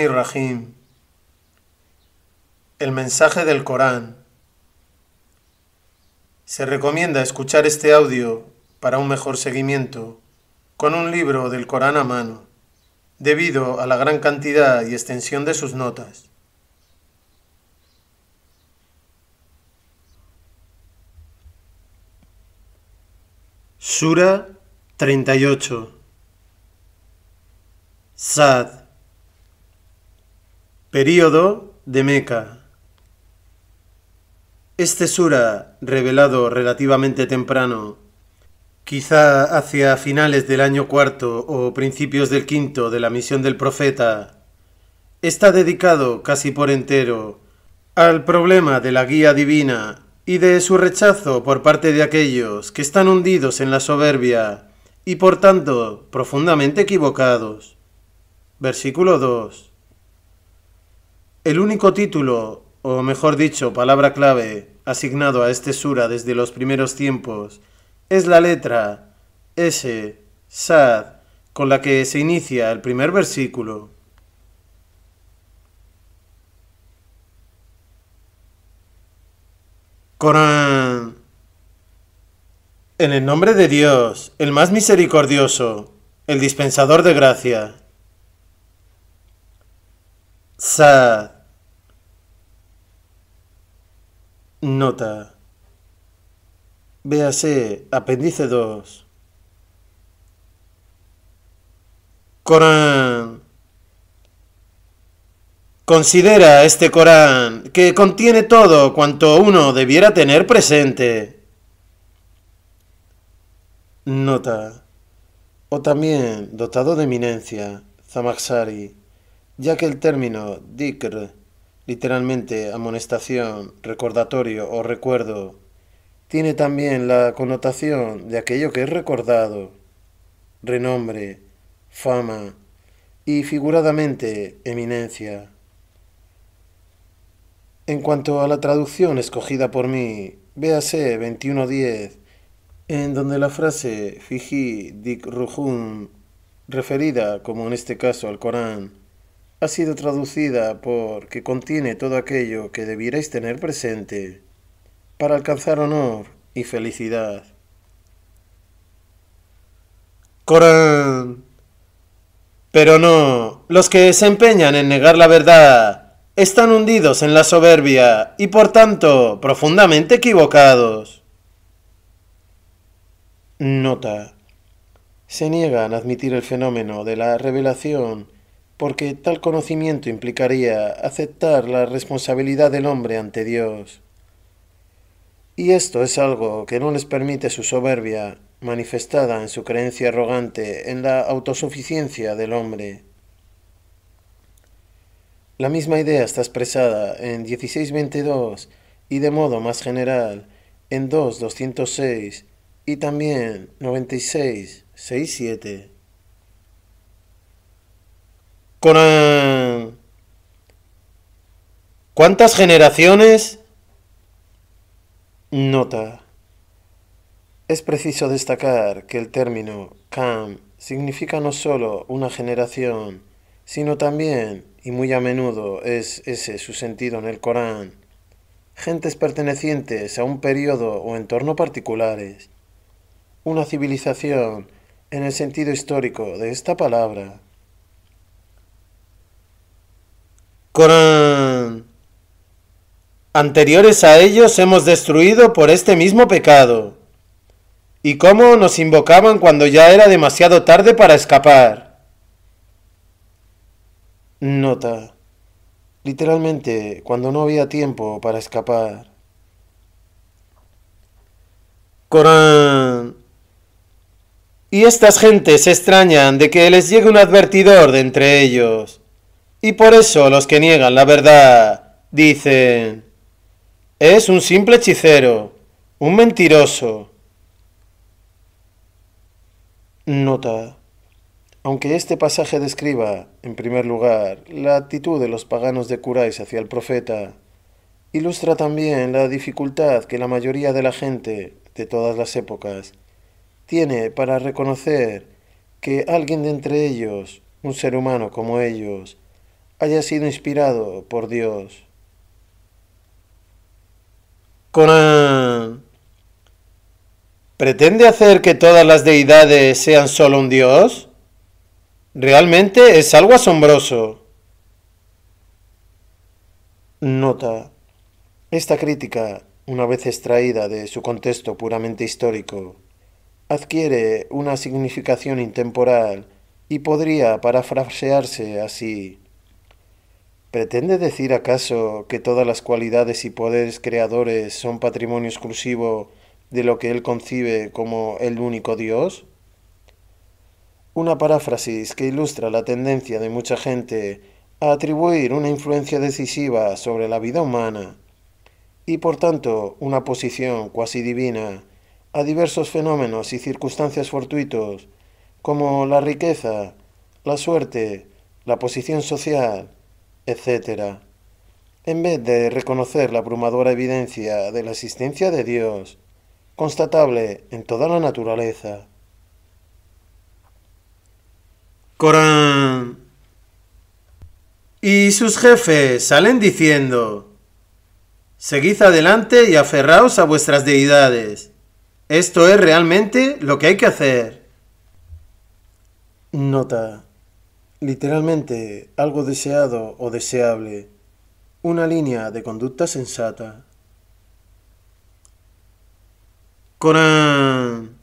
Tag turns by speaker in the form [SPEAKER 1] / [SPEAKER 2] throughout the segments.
[SPEAKER 1] ir-Rahim. El mensaje del Corán. Se recomienda escuchar este audio para un mejor seguimiento con un libro del Corán a mano, debido a la gran cantidad y extensión de sus notas. Sura 38 Sad. Período de Meca. Este sura, revelado relativamente temprano, quizá hacia finales del año cuarto o principios del quinto de la misión del profeta, está dedicado casi por entero al problema de la guía divina y de su rechazo por parte de aquellos que están hundidos en la soberbia y por tanto profundamente equivocados. Versículo 2. El único título, o mejor dicho, palabra clave, asignado a este sura desde los primeros tiempos, es la letra S, Sad, con la que se inicia el primer versículo. Corán. En el nombre de Dios, el más misericordioso, el dispensador de gracia sa nota. Véase apéndice 2. Corán. Considera este Corán que contiene todo cuanto uno debiera tener presente. Nota. O también dotado de eminencia, Zamaxari ya que el término dikr, literalmente amonestación, recordatorio o recuerdo, tiene también la connotación de aquello que es recordado, renombre, fama y figuradamente eminencia. En cuanto a la traducción escogida por mí, véase 2110, en donde la frase Fiji dik referida como en este caso al Corán, ha sido traducida por que contiene todo aquello que debierais tener presente para alcanzar honor y felicidad. Corán. Pero no, los que se empeñan en negar la verdad están hundidos en la soberbia y por tanto profundamente equivocados. Nota. Se niegan a admitir el fenómeno de la revelación porque tal conocimiento implicaría aceptar la responsabilidad del hombre ante Dios. Y esto es algo que no les permite su soberbia, manifestada en su creencia arrogante en la autosuficiencia del hombre. La misma idea está expresada en 16.22 y de modo más general en 2.206 y también 96.67. Eh, ¿Cuántas generaciones? Nota. Es preciso destacar que el término CAM significa no solo una generación, sino también, y muy a menudo es ese su sentido en el Corán, gentes pertenecientes a un periodo o entorno particulares. Una civilización, en el sentido histórico de esta palabra, Corán. Anteriores a ellos hemos destruido por este mismo pecado. Y cómo nos invocaban cuando ya era demasiado tarde para escapar. Nota. Literalmente, cuando no había tiempo para escapar. Corán. Y estas gentes se extrañan de que les llegue un advertidor de entre ellos y por eso los que niegan la verdad dicen, es un simple hechicero, un mentiroso. Nota. Aunque este pasaje describa, en primer lugar, la actitud de los paganos de Curáis hacia el profeta, ilustra también la dificultad que la mayoría de la gente, de todas las épocas, tiene para reconocer que alguien de entre ellos, un ser humano como ellos, haya sido inspirado por Dios. con ¿Pretende hacer que todas las deidades sean solo un Dios? Realmente es algo asombroso. Nota. Esta crítica, una vez extraída de su contexto puramente histórico, adquiere una significación intemporal y podría parafrasearse así. ¿Pretende decir acaso que todas las cualidades y poderes creadores son patrimonio exclusivo de lo que él concibe como el único Dios? Una paráfrasis que ilustra la tendencia de mucha gente a atribuir una influencia decisiva sobre la vida humana y por tanto una posición cuasi divina a diversos fenómenos y circunstancias fortuitos como la riqueza, la suerte, la posición social, etc. En vez de reconocer la abrumadora evidencia de la existencia de Dios, constatable en toda la naturaleza. Corán. Y sus jefes salen diciendo, Seguid adelante y aferraos a vuestras deidades. Esto es realmente lo que hay que hacer. Nota literalmente algo deseado o deseable, una línea de conducta sensata. Corán.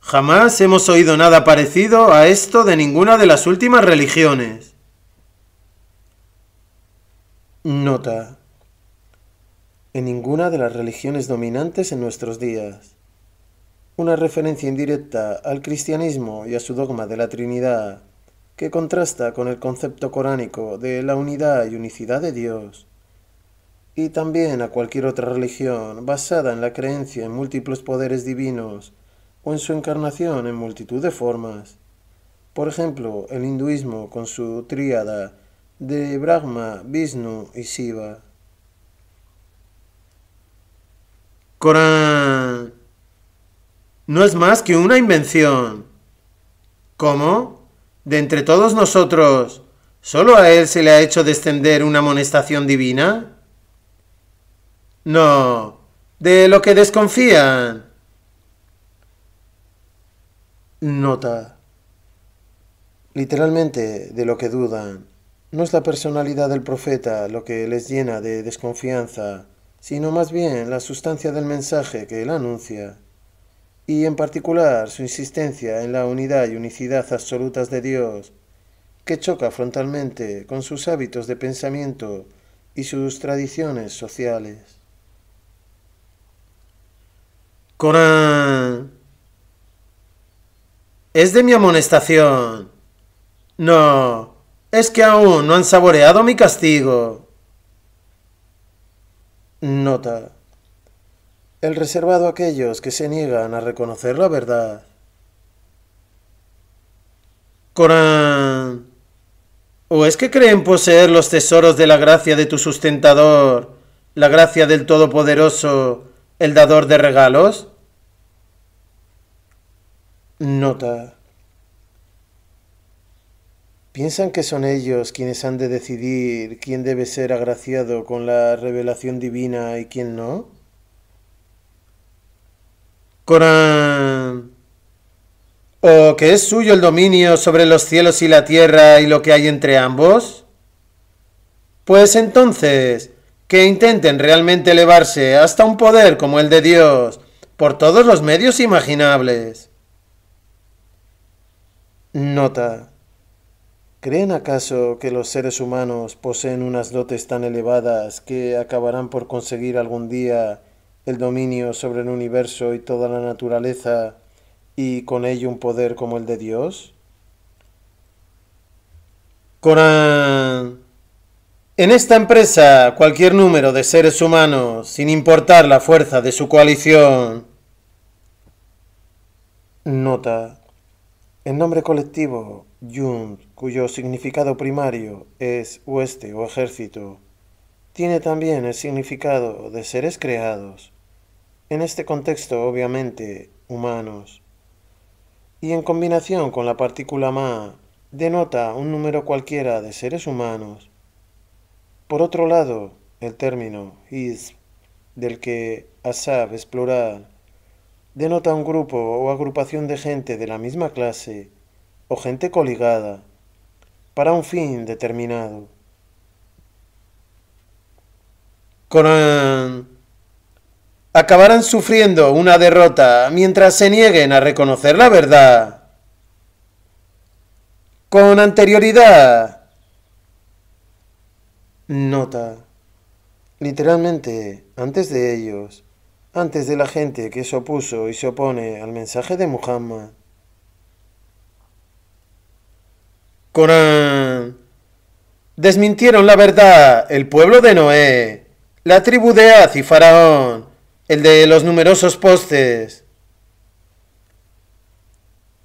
[SPEAKER 1] Jamás hemos oído nada parecido a esto de ninguna de las últimas religiones. Nota. En ninguna de las religiones dominantes en nuestros días. Una referencia indirecta al cristianismo y a su dogma de la Trinidad que contrasta con el concepto coránico de la unidad y unicidad de Dios, y también a cualquier otra religión basada en la creencia en múltiples poderes divinos o en su encarnación en multitud de formas. Por ejemplo, el hinduismo con su tríada de Brahma, Vishnu y Shiva. Corán no es más que una invención. ¿Cómo? de entre todos nosotros, ¿sólo a él se le ha hecho descender una amonestación divina? No, de lo que desconfían. Nota. Literalmente, de lo que dudan. No es la personalidad del profeta lo que les llena de desconfianza, sino más bien la sustancia del mensaje que él anuncia y en particular su insistencia en la unidad y unicidad absolutas de Dios, que choca frontalmente con sus hábitos de pensamiento y sus tradiciones sociales. Corán. Es de mi amonestación. No, es que aún no han saboreado mi castigo. Nota el reservado a aquellos que se niegan a reconocer la verdad. Corán. ¿O es que creen poseer los tesoros de la gracia de tu sustentador, la gracia del Todopoderoso, el dador de regalos? Nota. ¿Piensan que son ellos quienes han de decidir quién debe ser agraciado con la revelación divina y quién no? Corán. ¿O oh, que es suyo el dominio sobre los cielos y la tierra y lo que hay entre ambos? Pues entonces, que intenten realmente elevarse hasta un poder como el de Dios, por todos los medios imaginables. Nota. ¿Creen acaso que los seres humanos poseen unas dotes tan elevadas que acabarán por conseguir algún día el dominio sobre el universo y toda la naturaleza y con ello un poder como el de Dios? Corán. En esta empresa, cualquier número de seres humanos, sin importar la fuerza de su coalición. Nota. El nombre colectivo, Yund, cuyo significado primario es hueste o ejército, tiene también el significado de seres creados, en este contexto obviamente humanos, y en combinación con la partícula ma, denota un número cualquiera de seres humanos. Por otro lado, el término is, del que asab es plural, denota un grupo o agrupación de gente de la misma clase o gente coligada para un fin determinado. Corán acabarán sufriendo una derrota mientras se nieguen a reconocer la verdad. Con anterioridad. Nota. Literalmente, antes de ellos, antes de la gente que se opuso y se opone al mensaje de Muhammad. Corán. Desmintieron la verdad el pueblo de Noé, la tribu de Az y Faraón el de los numerosos postes.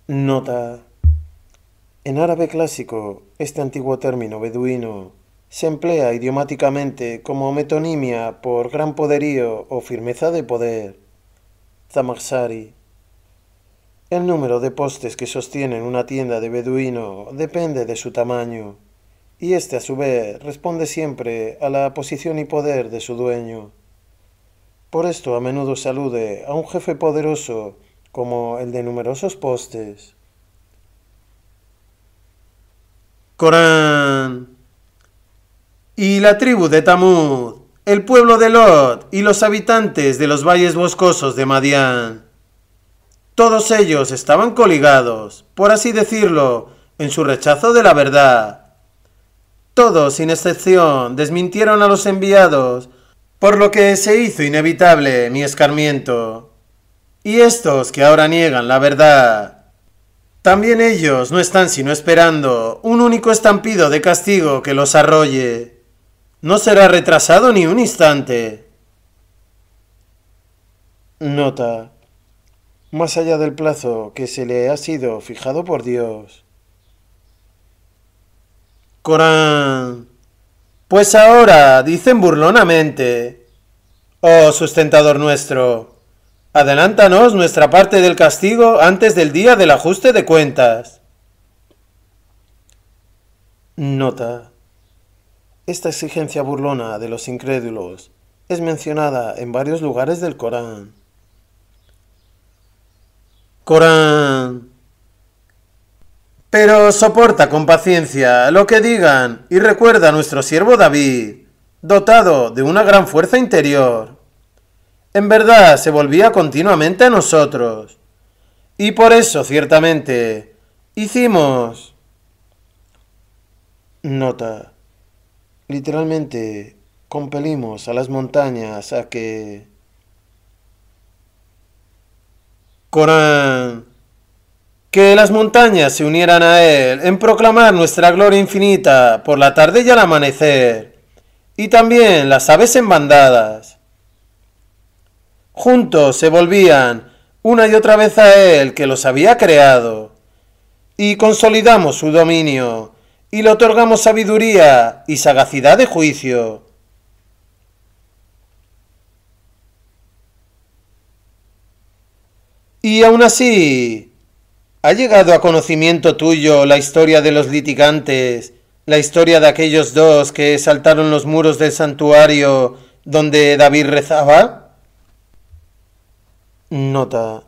[SPEAKER 1] Nota. En árabe clásico, este antiguo término beduino se emplea idiomáticamente como metonimia por gran poderío o firmeza de poder. Zamarsari. El número de postes que sostienen una tienda de beduino depende de su tamaño, y este a su vez responde siempre a la posición y poder de su dueño. Por esto a menudo se alude a un jefe poderoso como el de numerosos postes. Corán. Y la tribu de Tamud, el pueblo de Lot y los habitantes de los valles boscosos de Madián. Todos ellos estaban coligados, por así decirlo, en su rechazo de la verdad. Todos, sin excepción, desmintieron a los enviados por lo que se hizo inevitable mi escarmiento. Y estos que ahora niegan la verdad, también ellos no están sino esperando un único estampido de castigo que los arrolle. No será retrasado ni un instante. Nota. Más allá del plazo que se le ha sido fijado por Dios. Corán pues ahora dicen burlonamente, Oh sustentador nuestro, adelántanos nuestra parte del castigo antes del día del ajuste de cuentas. Nota. Esta exigencia burlona de los incrédulos es mencionada en varios lugares del Corán. Corán pero soporta con paciencia lo que digan y recuerda a nuestro siervo David, dotado de una gran fuerza interior. En verdad se volvía continuamente a nosotros. Y por eso, ciertamente, hicimos... Nota. Literalmente, compelimos a las montañas a que... Corán que las montañas se unieran a Él en proclamar nuestra gloria infinita por la tarde y al amanecer, y también las aves en bandadas. Juntos se volvían una y otra vez a Él que los había creado, y consolidamos su dominio, y le otorgamos sabiduría y sagacidad de juicio. Y aún así, ¿Ha llegado a conocimiento tuyo la historia de los litigantes, la historia de aquellos dos que saltaron los muros del santuario donde David rezaba? Nota.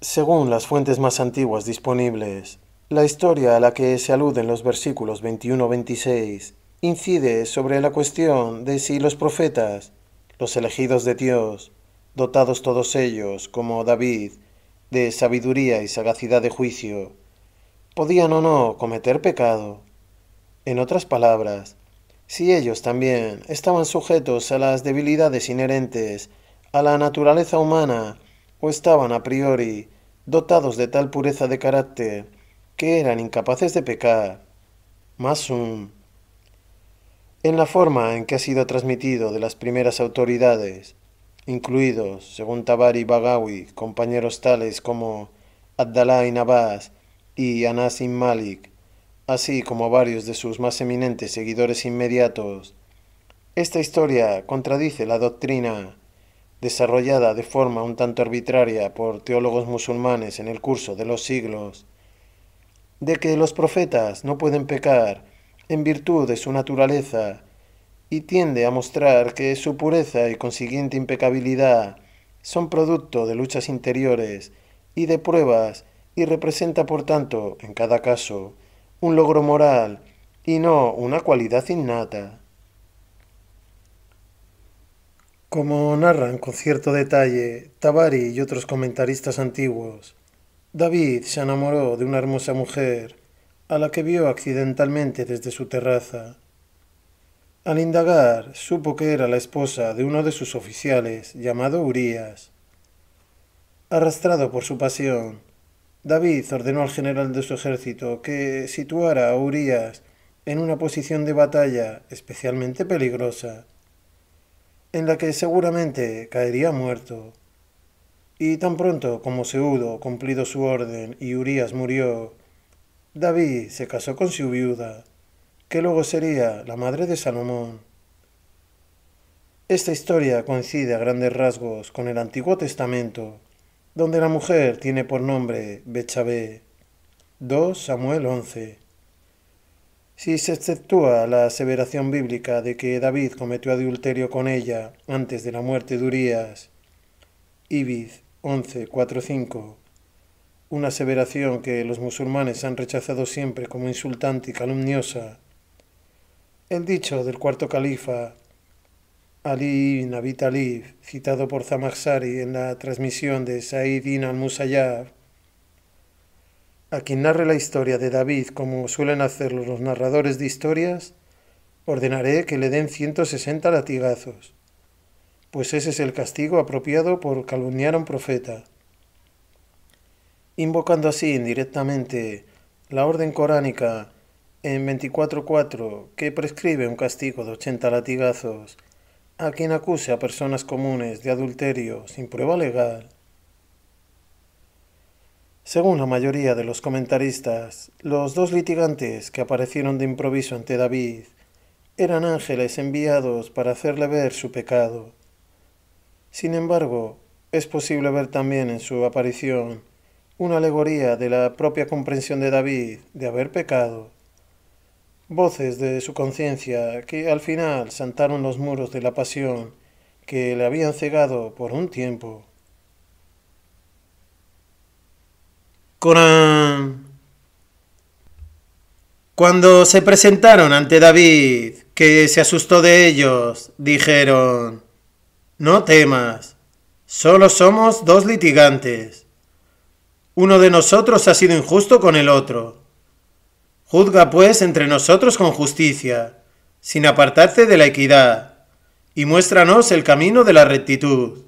[SPEAKER 1] Según las fuentes más antiguas disponibles, la historia a la que se aluden los versículos 21-26 incide sobre la cuestión de si los profetas, los elegidos de Dios, dotados todos ellos como David, de sabiduría y sagacidad de juicio, podían o no cometer pecado. En otras palabras, si ellos también estaban sujetos a las debilidades inherentes a la naturaleza humana o estaban a priori dotados de tal pureza de carácter que eran incapaces de pecar. Más un. En la forma en que ha sido transmitido de las primeras autoridades incluidos, según Tabari Bagawi, compañeros tales como Abdallah Nabas y Anas Ibn Malik, así como varios de sus más eminentes seguidores inmediatos. Esta historia contradice la doctrina desarrollada de forma un tanto arbitraria por teólogos musulmanes en el curso de los siglos, de que los profetas no pueden pecar en virtud de su naturaleza y tiende a mostrar que su pureza y consiguiente impecabilidad son producto de luchas interiores y de pruebas y representa por tanto, en cada caso, un logro moral y no una cualidad innata. Como narran con cierto detalle Tabari y otros comentaristas antiguos, David se enamoró de una hermosa mujer a la que vio accidentalmente desde su terraza al indagar, supo que era la esposa de uno de sus oficiales, llamado Urías. Arrastrado por su pasión, David ordenó al general de su ejército que situara a Urías en una posición de batalla especialmente peligrosa, en la que seguramente caería muerto. Y tan pronto como Seudo cumplido su orden y Urías murió, David se casó con su viuda que luego sería la madre de Salomón. Esta historia coincide a grandes rasgos con el Antiguo Testamento, donde la mujer tiene por nombre Bechabé. 2 Samuel 11. Si se exceptúa la aseveración bíblica de que David cometió adulterio con ella antes de la muerte de Urias, Ibid 11.4.5, una aseveración que los musulmanes han rechazado siempre como insultante y calumniosa, el dicho del cuarto califa Ali ibn Abi Talib, citado por Zamaksari en la transmisión de Said ibn al-Musayyab, a quien narre la historia de David como suelen hacerlo los narradores de historias, ordenaré que le den 160 latigazos, pues ese es el castigo apropiado por calumniar a un profeta, invocando así indirectamente la orden coránica en 24.4, que prescribe un castigo de 80 latigazos a quien acuse a personas comunes de adulterio sin prueba legal. Según la mayoría de los comentaristas, los dos litigantes que aparecieron de improviso ante David eran ángeles enviados para hacerle ver su pecado. Sin embargo, es posible ver también en su aparición una alegoría de la propia comprensión de David de haber pecado voces de su conciencia que al final saltaron los muros de la pasión que le habían cegado por un tiempo. Corán. Cuando se presentaron ante David, que se asustó de ellos, dijeron, No temas, solo somos dos litigantes. Uno de nosotros ha sido injusto con el otro. Juzga pues entre nosotros con justicia, sin apartarse de la equidad, y muéstranos el camino de la rectitud.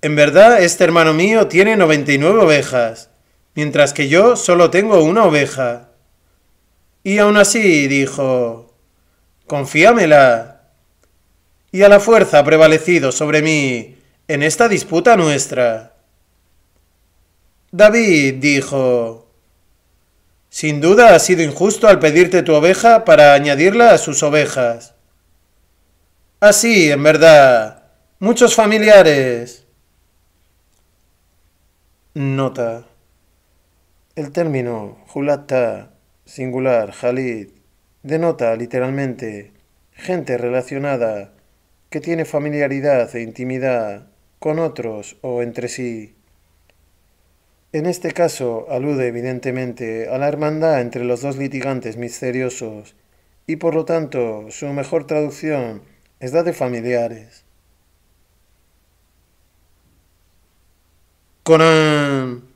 [SPEAKER 1] En verdad, este hermano mío tiene noventa y nueve ovejas, mientras que yo solo tengo una oveja. Y aún así dijo, confíamela. Y a la fuerza ha prevalecido sobre mí en esta disputa nuestra. David dijo, sin duda ha sido injusto al pedirte tu oveja para añadirla a sus ovejas. Así, en verdad. Muchos familiares. Nota. El término julata, singular, jalid, denota literalmente gente relacionada que tiene familiaridad e intimidad con otros o entre sí. En este caso alude evidentemente a la hermandad entre los dos litigantes misteriosos y por lo tanto su mejor traducción es la de familiares. Conan. Eh,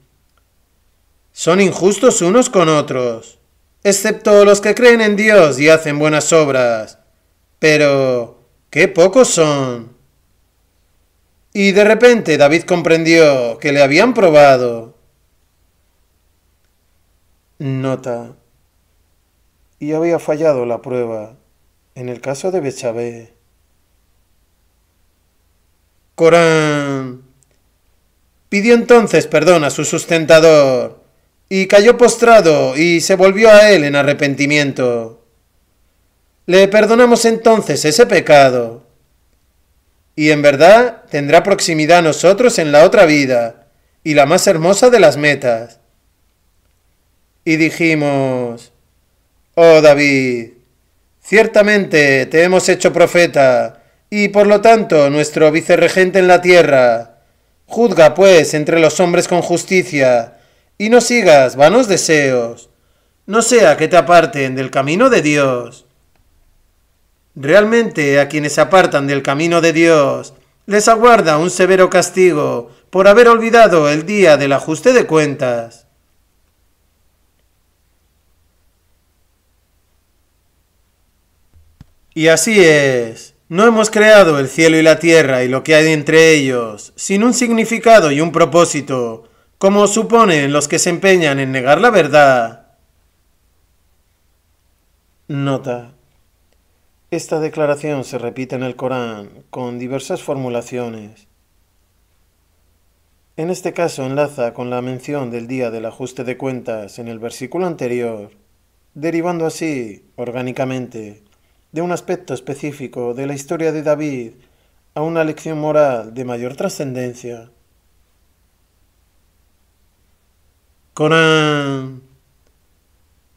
[SPEAKER 1] son injustos unos con otros, excepto los que creen en Dios y hacen buenas obras. Pero, qué pocos son. Y de repente David comprendió que le habían probado Nota. Y había fallado la prueba en el caso de Bechabé. Corán. Pidió entonces perdón a su sustentador, y cayó postrado y se volvió a él en arrepentimiento. Le perdonamos entonces ese pecado. Y en verdad tendrá proximidad a nosotros en la otra vida, y la más hermosa de las metas y dijimos, Oh David, ciertamente te hemos hecho profeta y por lo tanto nuestro vicerregente en la tierra. Juzga pues entre los hombres con justicia y no sigas vanos deseos, no sea que te aparten del camino de Dios. Realmente a quienes se apartan del camino de Dios les aguarda un severo castigo por haber olvidado el día del ajuste de cuentas. Y así es. No hemos creado el cielo y la tierra y lo que hay entre ellos sin un significado y un propósito, como suponen los que se empeñan en negar la verdad. Nota. Esta declaración se repite en el Corán con diversas formulaciones. En este caso enlaza con la mención del día del ajuste de cuentas en el versículo anterior, derivando así, orgánicamente, de un aspecto específico de la historia de David a una lección moral de mayor trascendencia. Corán.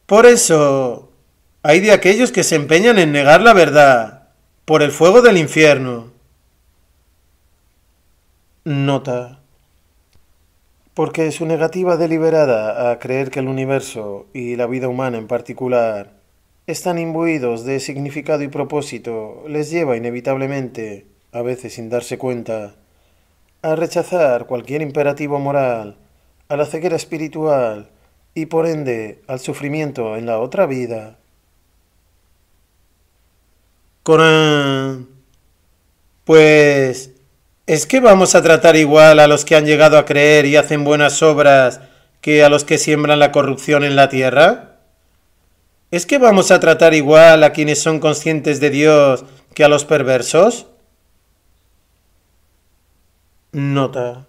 [SPEAKER 1] Por eso, hay de aquellos que se empeñan en negar la verdad por el fuego del infierno. Nota. Porque su negativa deliberada a creer que el universo y la vida humana en particular están imbuidos de significado y propósito, les lleva inevitablemente, a veces sin darse cuenta, a rechazar cualquier imperativo moral, a la ceguera espiritual y por ende al sufrimiento en la otra vida. Corán. Pues es que vamos a tratar igual a los que han llegado a creer y hacen buenas obras que a los que siembran la corrupción en la tierra. ¿Es que vamos a tratar igual a quienes son conscientes de Dios que a los perversos? Nota.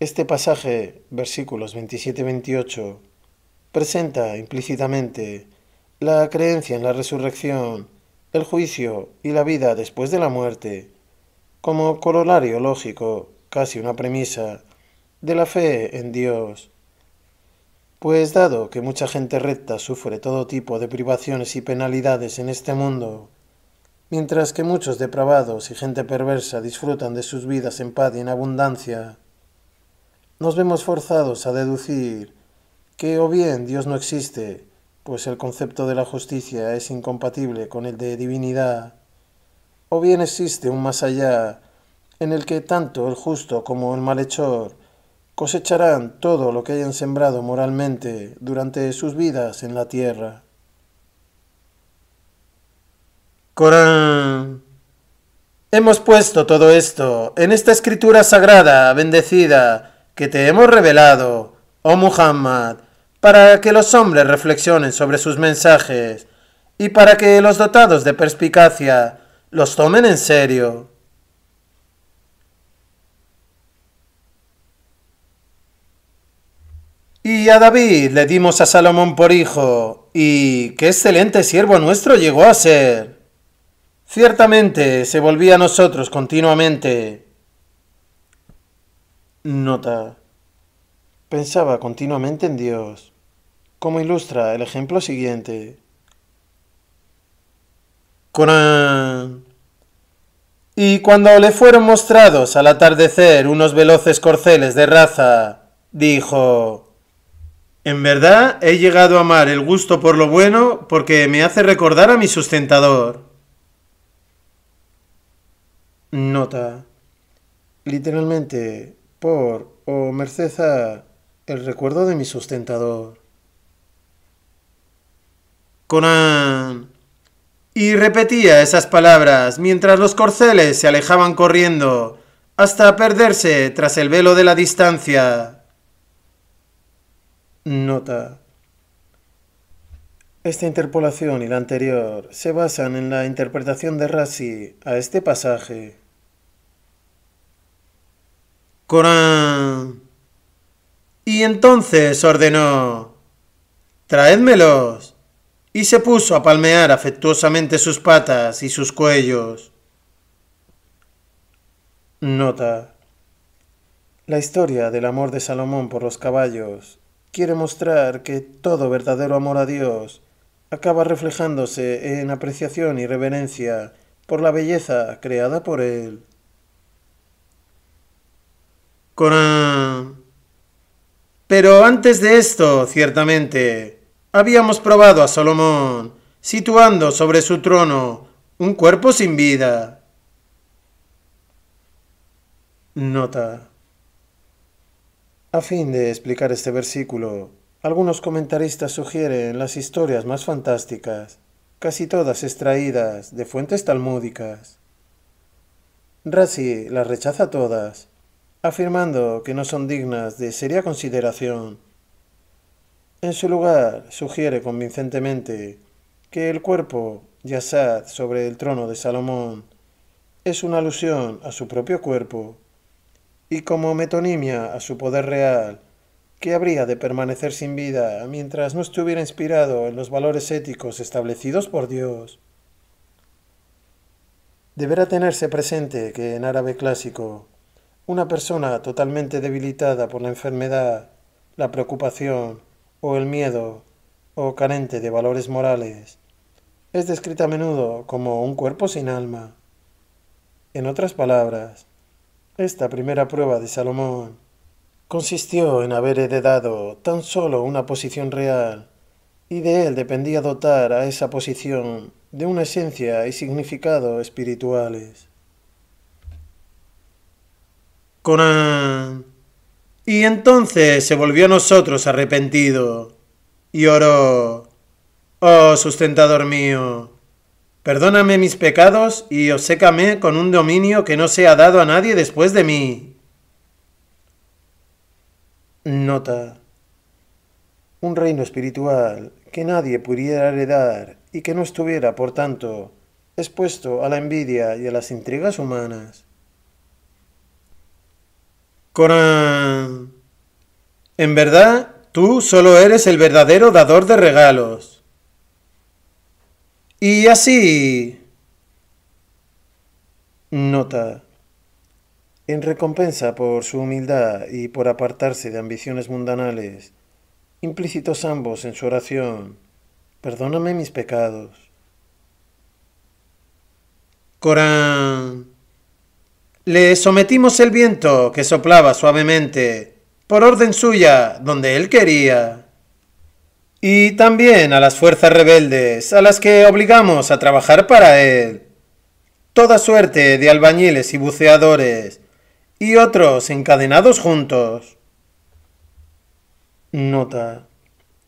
[SPEAKER 1] Este pasaje, versículos 27-28, presenta implícitamente la creencia en la resurrección, el juicio y la vida después de la muerte, como corolario lógico, casi una premisa, de la fe en Dios pues dado que mucha gente recta sufre todo tipo de privaciones y penalidades en este mundo, mientras que muchos depravados y gente perversa disfrutan de sus vidas en paz y en abundancia, nos vemos forzados a deducir que o bien Dios no existe, pues el concepto de la justicia es incompatible con el de divinidad, o bien existe un más allá en el que tanto el justo como el malhechor cosecharán todo lo que hayan sembrado moralmente durante sus vidas en la tierra. Corán. Hemos puesto todo esto en esta escritura sagrada, bendecida, que te hemos revelado, oh Muhammad, para que los hombres reflexionen sobre sus mensajes y para que los dotados de perspicacia los tomen en serio. Y a David le dimos a Salomón por hijo, y qué excelente siervo nuestro llegó a ser. Ciertamente se volvía a nosotros continuamente. Nota. Pensaba continuamente en Dios, como ilustra el ejemplo siguiente. Corán. Y cuando le fueron mostrados al atardecer unos veloces corceles de raza, dijo, en verdad he llegado a amar el gusto por lo bueno porque me hace recordar a mi sustentador. Nota. Literalmente, por o merced el recuerdo de mi sustentador. Conan. Y repetía esas palabras mientras los corceles se alejaban corriendo hasta perderse tras el velo de la distancia. Nota. Esta interpolación y la anterior se basan en la interpretación de Rassi a este pasaje. Corán. Y entonces ordenó, traédmelos. Y se puso a palmear afectuosamente sus patas y sus cuellos. Nota. La historia del amor de Salomón por los caballos quiere mostrar que todo verdadero amor a Dios acaba reflejándose en apreciación y reverencia por la belleza creada por Él. Corán. Pero antes de esto, ciertamente, habíamos probado a Salomón, situando sobre su trono un cuerpo sin vida. Nota. A fin de explicar este versículo, algunos comentaristas sugieren las historias más fantásticas, casi todas extraídas de fuentes talmúdicas. Razi las rechaza todas, afirmando que no son dignas de seria consideración. En su lugar, sugiere convincentemente que el cuerpo Asad sobre el trono de Salomón es una alusión a su propio cuerpo y como metonimia a su poder real, qué habría de permanecer sin vida mientras no estuviera inspirado en los valores éticos establecidos por Dios. Deberá tenerse presente que en árabe clásico, una persona totalmente debilitada por la enfermedad, la preocupación o el miedo, o carente de valores morales, es descrita a menudo como un cuerpo sin alma. En otras palabras, esta primera prueba de Salomón consistió en haber heredado tan solo una posición real, y de él dependía dotar a esa posición de una esencia y significado espirituales. Conán, Y entonces se volvió a nosotros arrepentido y oró, Oh sustentador mío, Perdóname mis pecados y obsécame con un dominio que no sea dado a nadie después de mí. Nota. Un reino espiritual que nadie pudiera heredar y que no estuviera, por tanto, expuesto a la envidia y a las intrigas humanas. Corán. En verdad, tú solo eres el verdadero dador de regalos. Y así... Nota. En recompensa por su humildad y por apartarse de ambiciones mundanales, implícitos ambos en su oración, perdóname mis pecados. Corán. Le sometimos el viento que soplaba suavemente, por orden suya, donde él quería y también a las fuerzas rebeldes, a las que obligamos a trabajar para él. Toda suerte de albañiles y buceadores, y otros encadenados juntos. Nota.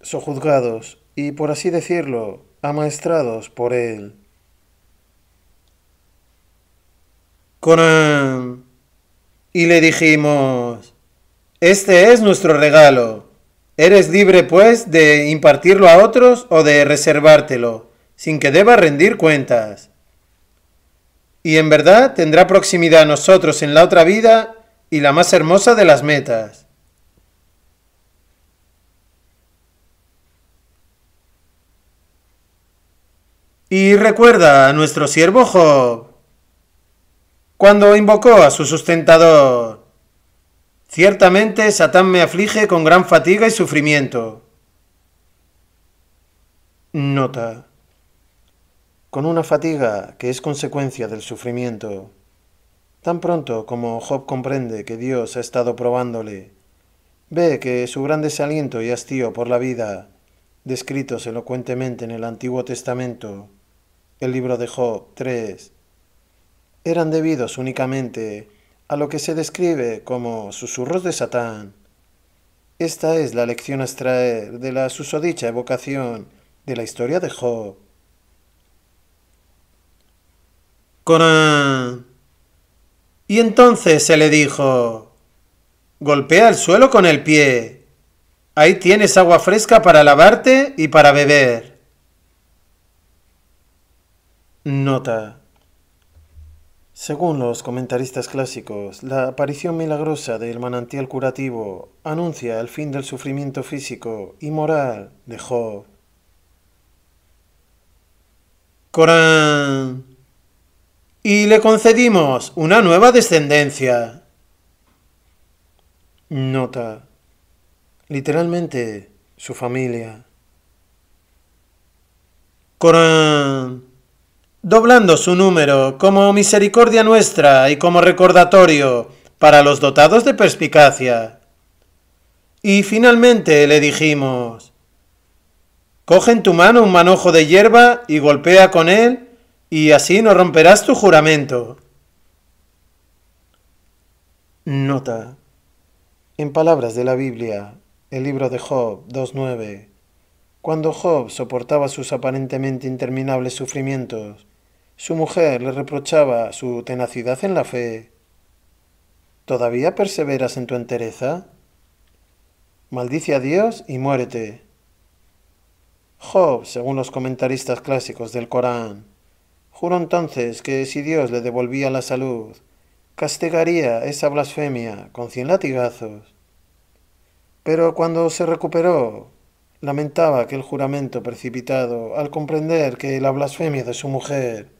[SPEAKER 1] Sojuzgados, y por así decirlo, amaestrados por él. Corán. Y le dijimos, este es nuestro regalo Eres libre, pues, de impartirlo a otros o de reservártelo, sin que deba rendir cuentas. Y en verdad tendrá proximidad a nosotros en la otra vida y la más hermosa de las metas. Y recuerda a nuestro siervo Job, cuando invocó a su sustentador, Ciertamente Satán me aflige con gran fatiga y sufrimiento. Nota. Con una fatiga que es consecuencia del sufrimiento. Tan pronto como Job comprende que Dios ha estado probándole, ve que su gran desaliento y hastío por la vida, descritos elocuentemente en el Antiguo Testamento, el libro de Job 3, eran debidos únicamente a lo que se describe como susurros de Satán. Esta es la lección a extraer de la susodicha evocación de la historia de Job. Corán. Y entonces se le dijo, golpea el suelo con el pie. Ahí tienes agua fresca para lavarte y para beber. Nota. Según los comentaristas clásicos, la aparición milagrosa del manantial curativo anuncia el fin del sufrimiento físico y moral de Job. Corán. Y le concedimos una nueva descendencia. Nota. Literalmente, su familia. Corán doblando su número como misericordia nuestra y como recordatorio para los dotados de perspicacia. Y finalmente le dijimos, coge en tu mano un manojo de hierba y golpea con él, y así no romperás tu juramento. Nota. En palabras de la Biblia, el libro de Job 2.9, cuando Job soportaba sus aparentemente interminables sufrimientos, su mujer le reprochaba su tenacidad en la fe. ¿Todavía perseveras en tu entereza? Maldice a Dios y muérete. Job, según los comentaristas clásicos del Corán, juró entonces que si Dios le devolvía la salud, castigaría esa blasfemia con cien latigazos. Pero cuando se recuperó, lamentaba aquel juramento precipitado al comprender que la blasfemia de su mujer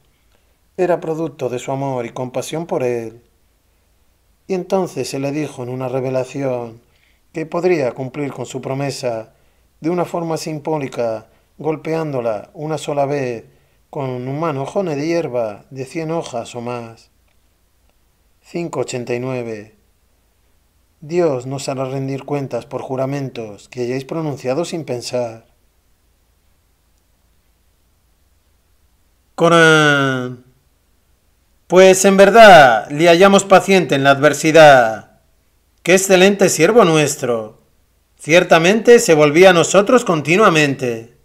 [SPEAKER 1] era producto de su amor y compasión por él. Y entonces se le dijo en una revelación que podría cumplir con su promesa de una forma simbólica, golpeándola una sola vez con un manojone de hierba de cien hojas o más. 589. Dios nos hará rendir cuentas por juramentos que hayáis pronunciado sin pensar. Corán pues en verdad le hallamos paciente en la adversidad. Qué excelente siervo nuestro. Ciertamente se volvía a nosotros continuamente.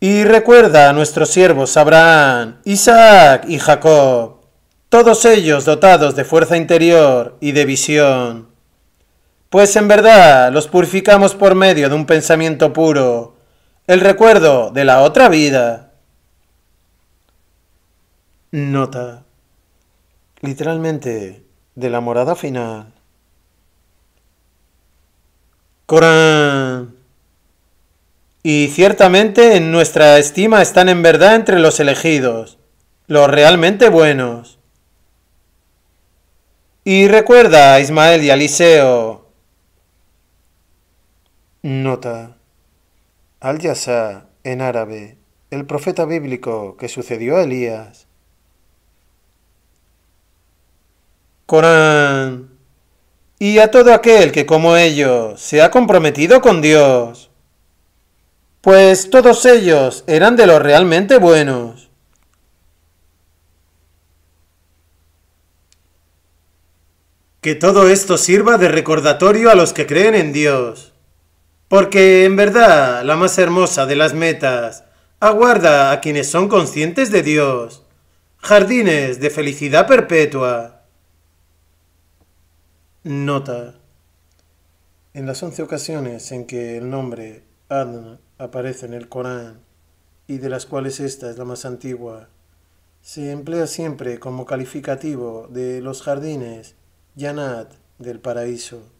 [SPEAKER 1] Y recuerda a nuestros siervos Abraham, Isaac y Jacob, todos ellos dotados de fuerza interior y de visión. Pues en verdad los purificamos por medio de un pensamiento puro el recuerdo de la otra vida. Nota. Literalmente, de la morada final. Corán. Y ciertamente en nuestra estima están en verdad entre los elegidos, los realmente buenos. Y recuerda a Ismael y a Eliseo. Nota. Al-Yasá, en árabe, el profeta bíblico que sucedió a Elías. Corán. Y a todo aquel que como ellos se ha comprometido con Dios. Pues todos ellos eran de los realmente buenos. Que todo esto sirva de recordatorio a los que creen en Dios. Porque en verdad la más hermosa de las metas aguarda a quienes son conscientes de Dios, jardines de felicidad perpetua. Nota. En las once ocasiones en que el nombre Adn aparece en el Corán, y de las cuales esta es la más antigua, se emplea siempre como calificativo de los jardines Yanat del paraíso.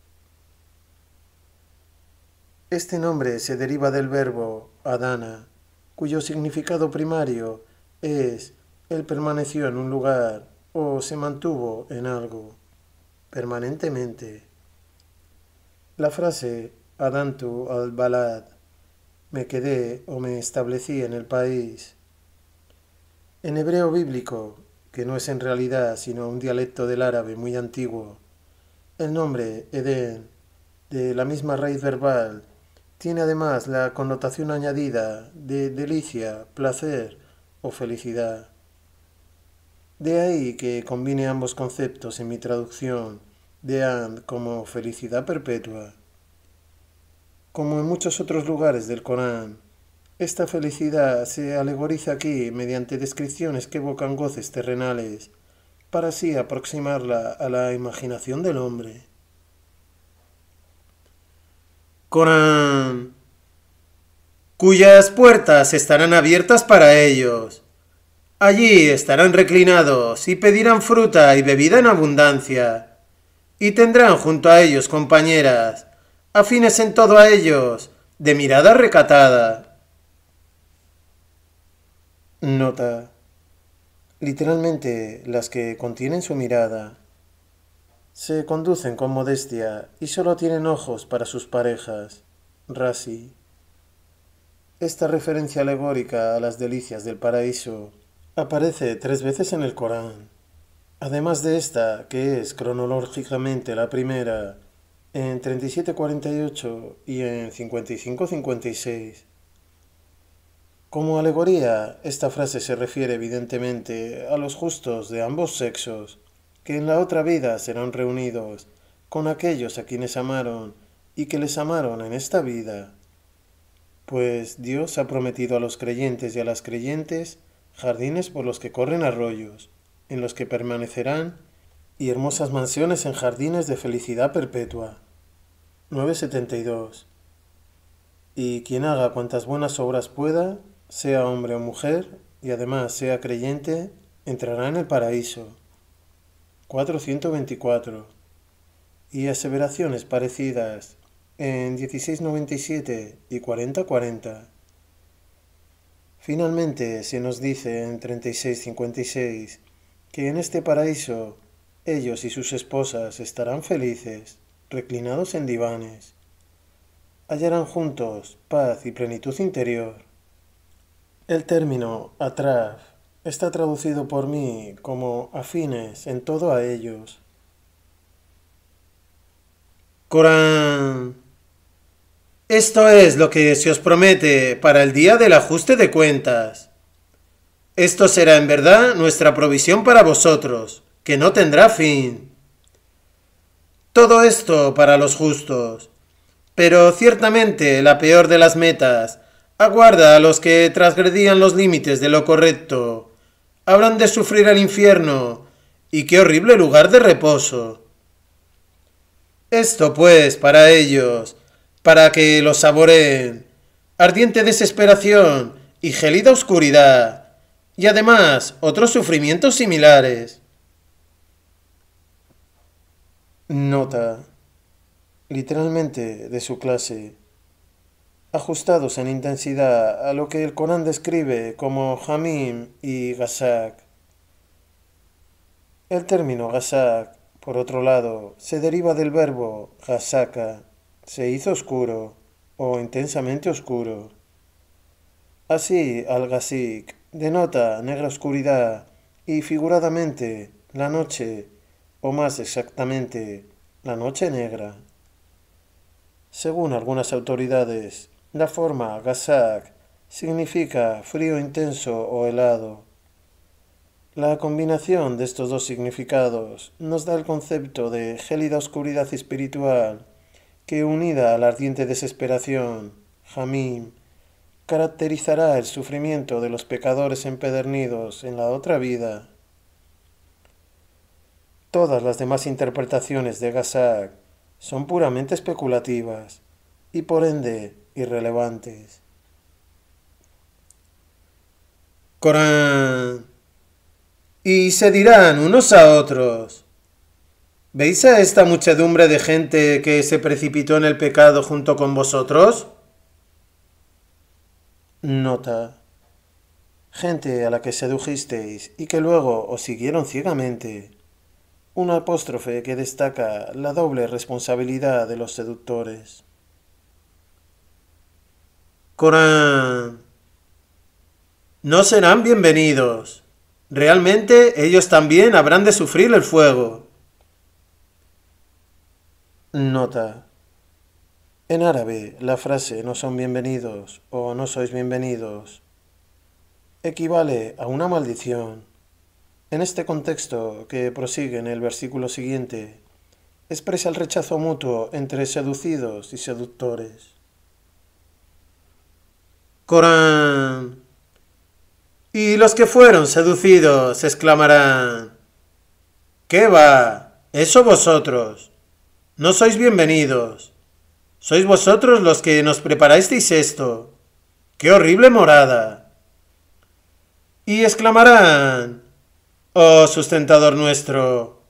[SPEAKER 1] Este nombre se deriva del verbo Adana, cuyo significado primario es él permaneció en un lugar o se mantuvo en algo permanentemente. La frase Adantu al-Balad, me quedé o me establecí en el país, en hebreo bíblico, que no es en realidad sino un dialecto del árabe muy antiguo, el nombre Edén, de la misma raíz verbal tiene además la connotación añadida de delicia, placer o felicidad. De ahí que combine ambos conceptos en mi traducción de and como felicidad perpetua. Como en muchos otros lugares del Corán, esta felicidad se alegoriza aquí mediante descripciones que evocan goces terrenales, para así aproximarla a la imaginación del hombre. Corán, cuyas puertas estarán abiertas para ellos. Allí estarán reclinados y pedirán fruta y bebida en abundancia, y tendrán junto a ellos compañeras, afines en todo a ellos, de mirada recatada. Nota. Literalmente, las que contienen su mirada se conducen con modestia y solo tienen ojos para sus parejas. Rasi. Esta referencia alegórica a las delicias del paraíso aparece tres veces en el Corán. Además de esta, que es cronológicamente la primera, en 37.48 y en 55.56. Como alegoría, esta frase se refiere evidentemente a los justos de ambos sexos que en la otra vida serán reunidos con aquellos a quienes amaron y que les amaron en esta vida. Pues Dios ha prometido a los creyentes y a las creyentes jardines por los que corren arroyos, en los que permanecerán, y hermosas mansiones en jardines de felicidad perpetua. 972. Y quien haga cuantas buenas obras pueda, sea hombre o mujer, y además sea creyente, entrará en el paraíso. 424 y aseveraciones parecidas en 1697 y 4040. Finalmente se nos dice en 3656 que en este paraíso ellos y sus esposas estarán felices, reclinados en divanes. Hallarán juntos paz y plenitud interior. El término atraf está traducido por mí como afines en todo a ellos. Corán. Esto es lo que se os promete para el día del ajuste de cuentas. Esto será en verdad nuestra provisión para vosotros, que no tendrá fin. Todo esto para los justos. Pero ciertamente la peor de las metas aguarda a los que transgredían los límites de lo correcto. Hablan de sufrir el infierno, y qué horrible lugar de reposo. Esto pues para ellos, para que los saboren, ardiente desesperación y gelida oscuridad, y además otros sufrimientos similares. Nota. Literalmente de su clase ajustados en intensidad a lo que el Corán describe como Hamim y Gazak. El término Gazak, por otro lado, se deriva del verbo Gazaka, se hizo oscuro o intensamente oscuro. Así, al-Gazik denota negra oscuridad y figuradamente la noche, o más exactamente, la noche negra. Según algunas autoridades, la forma gazak significa frío intenso o helado. La combinación de estos dos significados nos da el concepto de gélida oscuridad espiritual que unida a la ardiente desesperación, Jamim, caracterizará el sufrimiento de los pecadores empedernidos en la otra vida. Todas las demás interpretaciones de Gazak son puramente especulativas y por ende irrelevantes. Corán. Y se dirán unos a otros. ¿Veis a esta muchedumbre de gente que se precipitó en el pecado junto con vosotros? Nota. Gente a la que sedujisteis y que luego os siguieron ciegamente. Un apóstrofe que destaca la doble responsabilidad de los seductores. Corán. No serán bienvenidos. Realmente ellos también habrán de sufrir el fuego. Nota. En árabe, la frase no son bienvenidos o no sois bienvenidos equivale a una maldición. En este contexto, que prosigue en el versículo siguiente, expresa el rechazo mutuo entre seducidos y seductores. Corán. Y los que fueron seducidos exclamarán, ¿qué va? Eso vosotros. No sois bienvenidos. Sois vosotros los que nos preparasteis esto. ¡Qué horrible morada! Y exclamarán, Oh sustentador nuestro,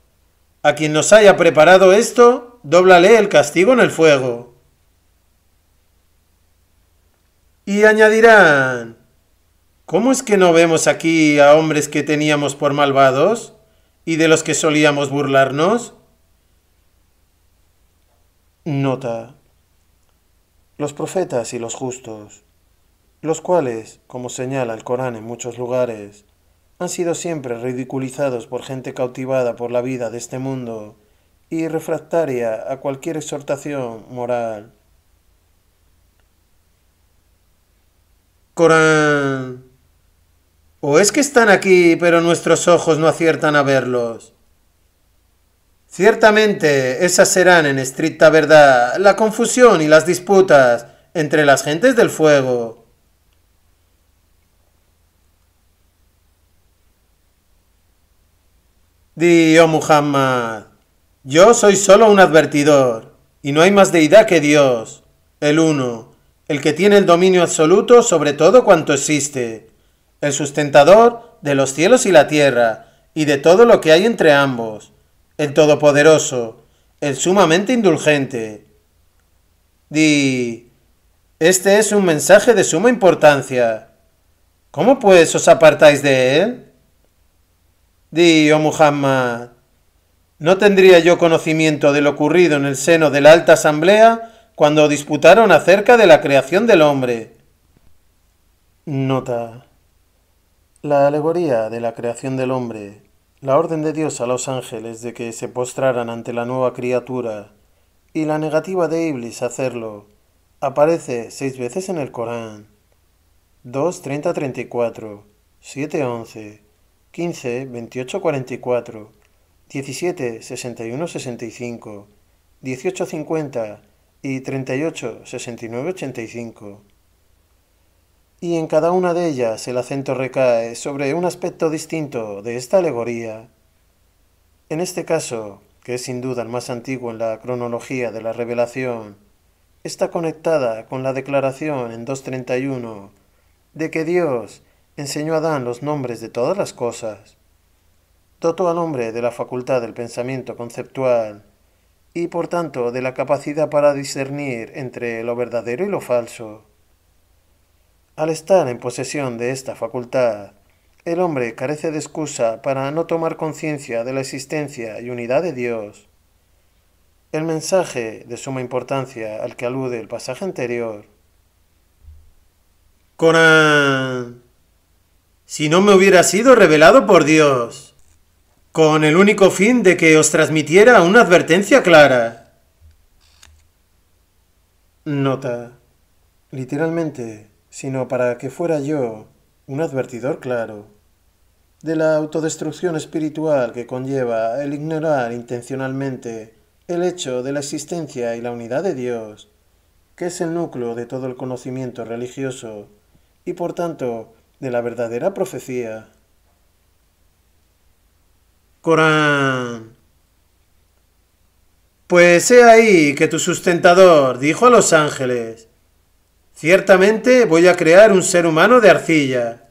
[SPEAKER 1] a quien nos haya preparado esto, dóblale el castigo en el fuego. y añadirán, ¿cómo es que no vemos aquí a hombres que teníamos por malvados y de los que solíamos burlarnos? Nota. Los profetas y los justos, los cuales, como señala el Corán en muchos lugares, han sido siempre ridiculizados por gente cautivada por la vida de este mundo y refractaria a cualquier exhortación moral Corán. ¿O es que están aquí, pero nuestros ojos no aciertan a verlos? Ciertamente, esas serán en estricta verdad la confusión y las disputas entre las gentes del fuego. Di, oh Muhammad, yo soy solo un advertidor, y no hay más deidad que Dios, el uno, el que tiene el dominio absoluto sobre todo cuanto existe, el sustentador de los cielos y la tierra, y de todo lo que hay entre ambos, el todopoderoso, el sumamente indulgente. Di, este es un mensaje de suma importancia. ¿Cómo pues os apartáis de él? Di, oh Muhammad, ¿no tendría yo conocimiento de lo ocurrido en el seno de la alta asamblea cuando disputaron acerca de la creación del hombre. Nota. La alegoría de la creación del hombre, la orden de Dios a los ángeles de que se postraran ante la nueva criatura y la negativa de Iblis a hacerlo, aparece seis veces en el Corán. 2, 30, 34, 7, 11, 44, 17, 61, 65, 18, 50, y 38, 69, 85. Y en cada una de ellas el acento recae sobre un aspecto distinto de esta alegoría. En este caso, que es sin duda el más antiguo en la cronología de la revelación, está conectada con la declaración en 2.31 de que Dios enseñó a Adán los nombres de todas las cosas, dotó al hombre de la facultad del pensamiento conceptual y por tanto de la capacidad para discernir entre lo verdadero y lo falso. Al estar en posesión de esta facultad, el hombre carece de excusa para no tomar conciencia de la existencia y unidad de Dios. El mensaje de suma importancia al que alude el pasaje anterior. Corán, si no me hubiera sido revelado por Dios, con el único fin de que os transmitiera una advertencia clara. Nota. Literalmente, sino para que fuera yo un advertidor claro de la autodestrucción espiritual que conlleva el ignorar intencionalmente el hecho de la existencia y la unidad de Dios, que es el núcleo de todo el conocimiento religioso y por tanto de la verdadera profecía. Corán. Pues he ahí que tu sustentador dijo a los ángeles, ciertamente voy a crear un ser humano de arcilla,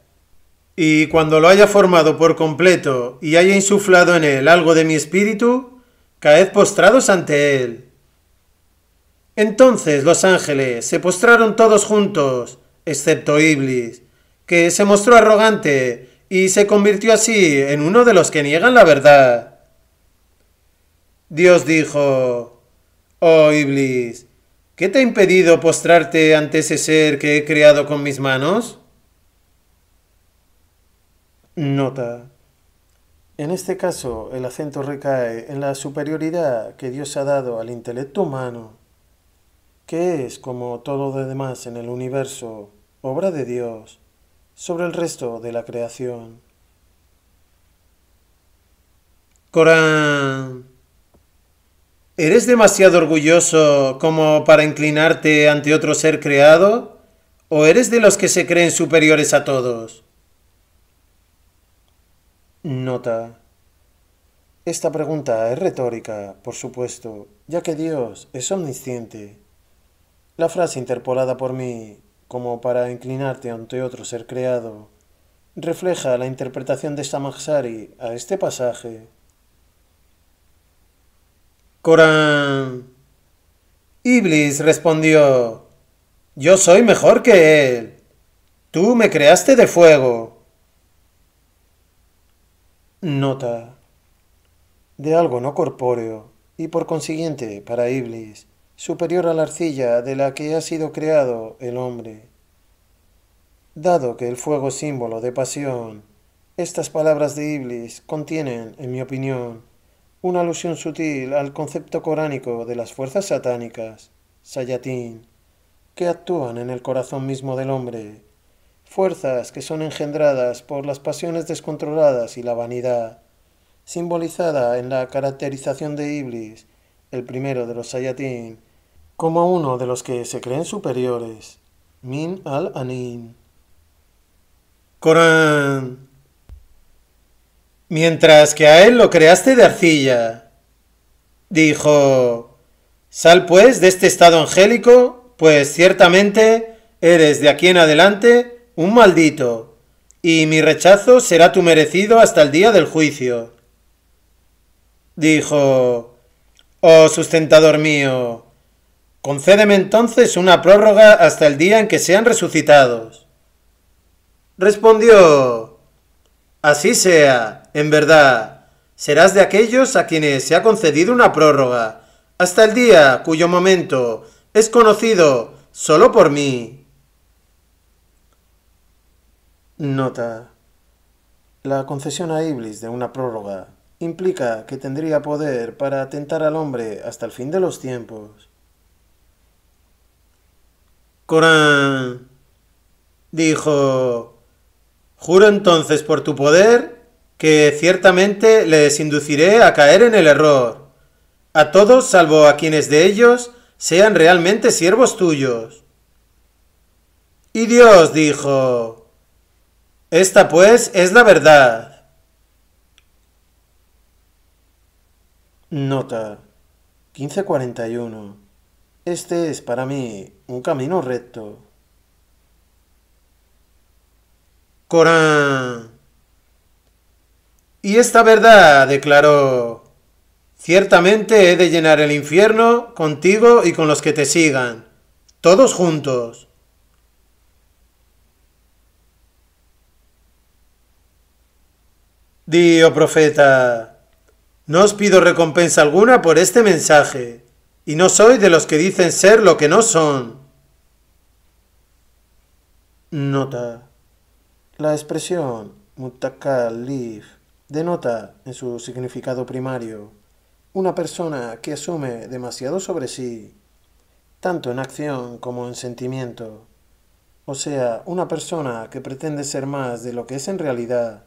[SPEAKER 1] y cuando lo haya formado por completo y haya insuflado en él algo de mi espíritu, caed postrados ante él. Entonces los ángeles se postraron todos juntos, excepto Iblis, que se mostró arrogante y se convirtió así en uno de los que niegan la verdad. Dios dijo, Oh Iblis, ¿qué te ha impedido postrarte ante ese ser que he creado con mis manos? Nota. En este caso, el acento recae en la superioridad que Dios ha dado al intelecto humano, que es, como todo lo demás en el universo, obra de Dios sobre el resto de la creación. Corán, ¿eres demasiado orgulloso como para inclinarte ante otro ser creado? ¿O eres de los que se creen superiores a todos? Nota. Esta pregunta es retórica, por supuesto, ya que Dios es omnisciente. La frase interpolada por mí como para inclinarte ante otro ser creado, refleja la interpretación de Samaksari a este pasaje. Corán. Iblis respondió, Yo soy mejor que él. Tú me creaste de fuego. Nota. De algo no corpóreo, y por consiguiente, para Iblis, superior a la arcilla de la que ha sido creado el hombre. Dado que el fuego es símbolo de pasión, estas palabras de Iblis contienen, en mi opinión, una alusión sutil al concepto coránico de las fuerzas satánicas, sayatín, que actúan en el corazón mismo del hombre, fuerzas que son engendradas por las pasiones descontroladas y la vanidad, simbolizada en la caracterización de Iblis, el primero de los sayatín, como uno de los que se creen superiores. Min al-Anin. Corán. Mientras que a él lo creaste de arcilla. Dijo, sal pues de este estado angélico, pues ciertamente eres de aquí en adelante un maldito, y mi rechazo será tu merecido hasta el día del juicio. Dijo, oh sustentador mío, Concédeme entonces una prórroga hasta el día en que sean resucitados. Respondió, Así sea, en verdad, serás de aquellos a quienes se ha concedido una prórroga, hasta el día cuyo momento es conocido solo por mí. Nota. La concesión a Iblis de una prórroga implica que tendría poder para atentar al hombre hasta el fin de los tiempos. Corán dijo, juro entonces por tu poder que ciertamente les induciré a caer en el error, a todos salvo a quienes de ellos sean realmente siervos tuyos. Y Dios dijo, esta pues es la verdad. Nota 1541 este es para mí un camino recto. Corán. Y esta verdad declaró, ciertamente he de llenar el infierno contigo y con los que te sigan, todos juntos. dio oh profeta, no os pido recompensa alguna por este mensaje y no soy de los que dicen ser lo que no son. Nota. La expresión mutakalif denota en su significado primario una persona que asume demasiado sobre sí, tanto en acción como en sentimiento. O sea, una persona que pretende ser más de lo que es en realidad,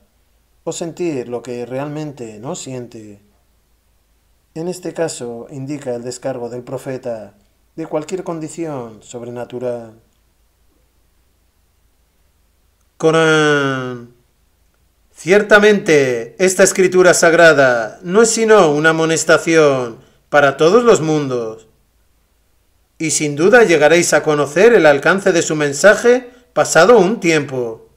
[SPEAKER 1] o sentir lo que realmente no siente. En este caso indica el descargo del profeta de cualquier condición sobrenatural. Corán. Ciertamente, esta escritura sagrada no es sino una amonestación para todos los mundos. Y sin duda llegaréis a conocer el alcance de su mensaje pasado un tiempo.